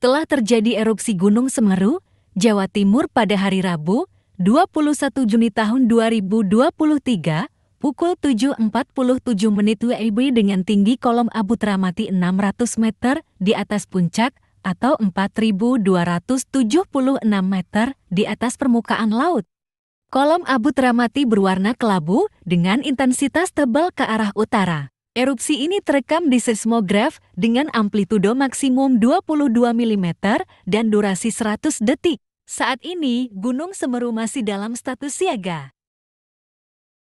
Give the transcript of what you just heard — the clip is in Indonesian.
telah terjadi erupsi Gunung Semeru, Jawa Timur pada hari Rabu, 21 Juni tahun 2023, pukul 7.47 menit WIB dengan tinggi kolom abu teramati 600 meter di atas puncak atau 4.276 meter di atas permukaan laut. Kolom abu teramati berwarna kelabu dengan intensitas tebal ke arah utara. Erupsi ini terekam di seismograf dengan amplitudo maksimum 22 mm dan durasi 100 detik. Saat ini, Gunung Semeru masih dalam status siaga.